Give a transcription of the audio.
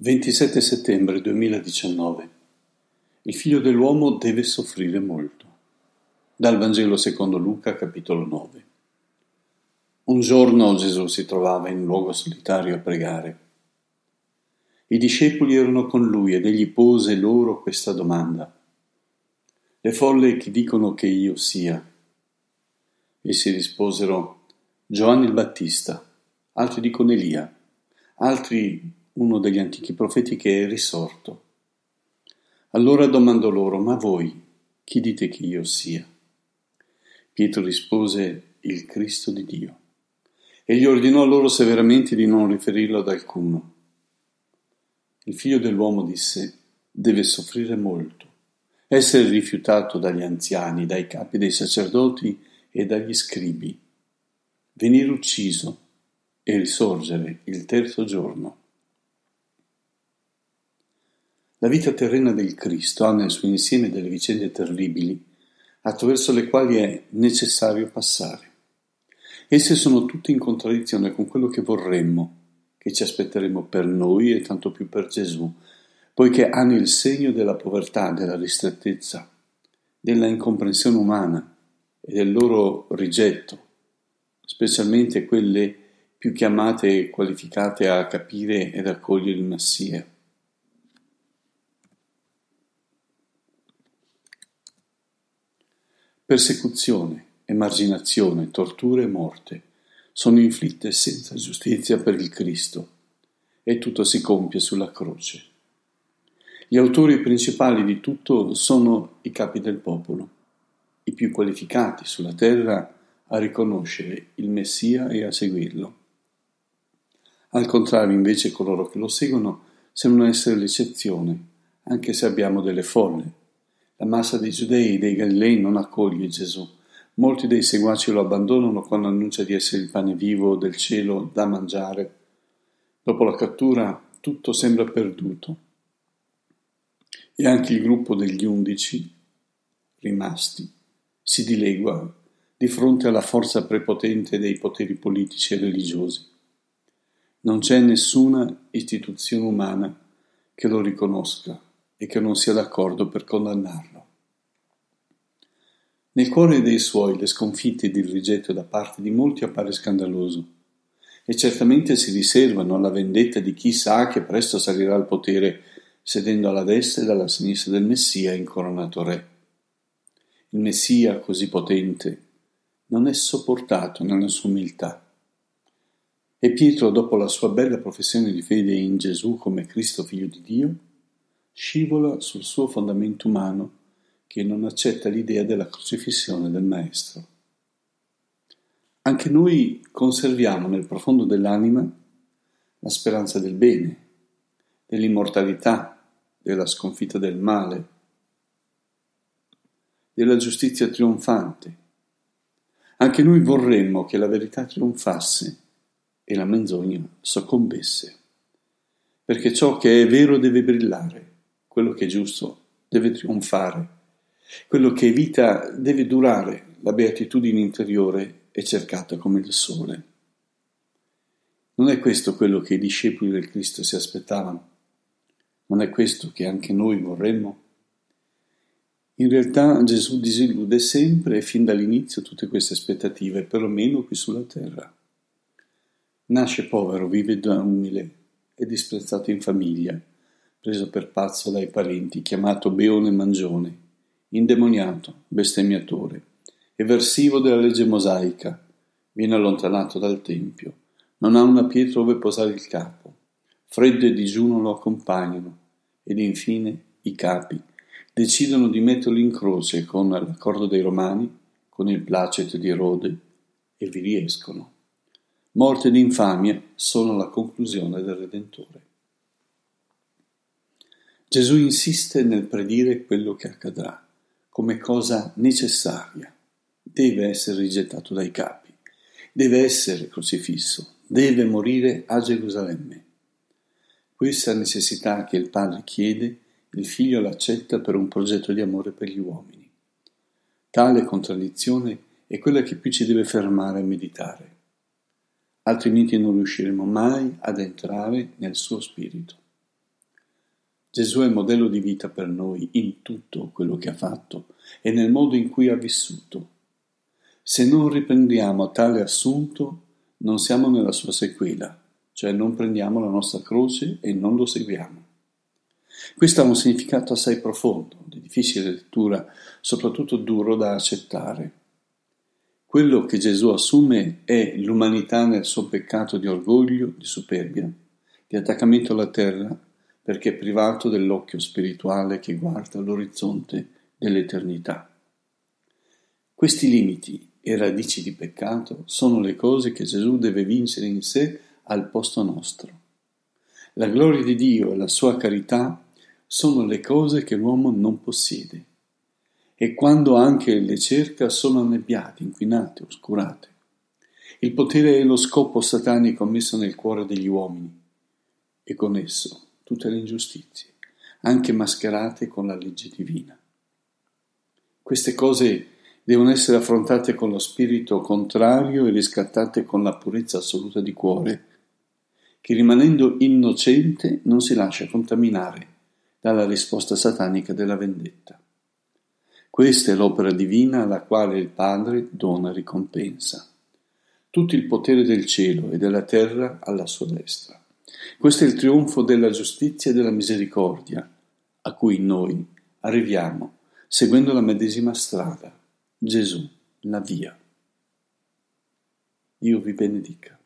27 settembre 2019 Il figlio dell'uomo deve soffrire molto. Dal Vangelo secondo Luca, capitolo 9. Un giorno Gesù si trovava in un luogo solitario a pregare. I discepoli erano con lui ed egli pose loro questa domanda. Le folle chi dicono che io sia? Essi risposero Giovanni il Battista, altri dicono Elia, altri uno degli antichi profeti che è risorto. Allora domandò loro, ma voi chi dite che io sia? Pietro rispose, il Cristo di Dio, e gli ordinò loro severamente di non riferirlo ad alcuno. Il figlio dell'uomo disse, deve soffrire molto, essere rifiutato dagli anziani, dai capi dei sacerdoti e dagli scribi, venire ucciso e risorgere il terzo giorno. La vita terrena del Cristo ha nel suo insieme delle vicende terribili attraverso le quali è necessario passare. Esse sono tutte in contraddizione con quello che vorremmo, che ci aspetteremo per noi e tanto più per Gesù, poiché hanno il segno della povertà, della ristrettezza, della incomprensione umana e del loro rigetto, specialmente quelle più chiamate e qualificate a capire ed accogliere il Messia. Persecuzione, emarginazione, torture e morte sono inflitte senza giustizia per il Cristo e tutto si compie sulla croce. Gli autori principali di tutto sono i capi del popolo, i più qualificati sulla terra a riconoscere il Messia e a seguirlo. Al contrario, invece, coloro che lo seguono sembrano essere l'eccezione, anche se abbiamo delle folle la massa dei giudei e dei galilei non accoglie Gesù. Molti dei seguaci lo abbandonano quando annuncia di essere il pane vivo del cielo da mangiare. Dopo la cattura tutto sembra perduto e anche il gruppo degli undici rimasti si dilegua di fronte alla forza prepotente dei poteri politici e religiosi. Non c'è nessuna istituzione umana che lo riconosca e che non sia d'accordo per condannarlo. Nel cuore dei suoi le sconfitte ed il rigetto da parte di molti appare scandaloso e certamente si riservano alla vendetta di chi sa che presto salirà al potere sedendo alla destra e alla sinistra del Messia incoronato re. Il Messia così potente non è sopportato nella sua umiltà. E Pietro, dopo la sua bella professione di fede in Gesù come Cristo figlio di Dio, scivola sul suo fondamento umano che non accetta l'idea della crocifissione del Maestro. Anche noi conserviamo nel profondo dell'anima la speranza del bene, dell'immortalità, della sconfitta del male, della giustizia trionfante. Anche noi vorremmo che la verità trionfasse e la menzogna soccombesse, perché ciò che è vero deve brillare quello che è giusto deve trionfare, quello che è vita deve durare, la beatitudine interiore è cercata come il sole. Non è questo quello che i discepoli del Cristo si aspettavano, non è questo che anche noi vorremmo. In realtà Gesù disillude sempre e fin dall'inizio tutte queste aspettative, perlomeno qui sulla terra. Nasce povero, vive da umile, è disprezzato in famiglia, preso per pazzo dai parenti, chiamato Beone Mangione, indemoniato, bestemmiatore, eversivo della legge mosaica, viene allontanato dal tempio, non ha una pietra dove posare il capo, freddo e digiuno lo accompagnano, ed infine i capi decidono di metterlo in croce con l'accordo dei romani, con il placet di Erode, e vi riescono. Morte ed infamia sono la conclusione del Redentore. Gesù insiste nel predire quello che accadrà come cosa necessaria. Deve essere rigettato dai capi, deve essere crocifisso, deve morire a Gerusalemme. Questa necessità che il padre chiede, il figlio l'accetta per un progetto di amore per gli uomini. Tale contraddizione è quella che più ci deve fermare a meditare, altrimenti non riusciremo mai ad entrare nel suo spirito. Gesù è modello di vita per noi in tutto quello che ha fatto e nel modo in cui ha vissuto. Se non riprendiamo tale assunto, non siamo nella sua sequela, cioè non prendiamo la nostra croce e non lo seguiamo. Questo ha un significato assai profondo, di difficile lettura, soprattutto duro da accettare. Quello che Gesù assume è l'umanità nel suo peccato di orgoglio, di superbia, di attaccamento alla terra perché privato dell'occhio spirituale che guarda l'orizzonte dell'eternità. Questi limiti e radici di peccato sono le cose che Gesù deve vincere in sé al posto nostro. La gloria di Dio e la sua carità sono le cose che l'uomo non possiede e quando anche le cerca sono annebbiate, inquinate, oscurate. Il potere e lo scopo satanico messo nel cuore degli uomini e con esso tutte le ingiustizie, anche mascherate con la legge divina. Queste cose devono essere affrontate con lo spirito contrario e riscattate con la purezza assoluta di cuore, che rimanendo innocente non si lascia contaminare dalla risposta satanica della vendetta. Questa è l'opera divina alla quale il Padre dona ricompensa. Tutto il potere del cielo e della terra alla sua destra. Questo è il trionfo della giustizia e della misericordia, a cui noi arriviamo seguendo la medesima strada, Gesù, la via. Dio vi benedica.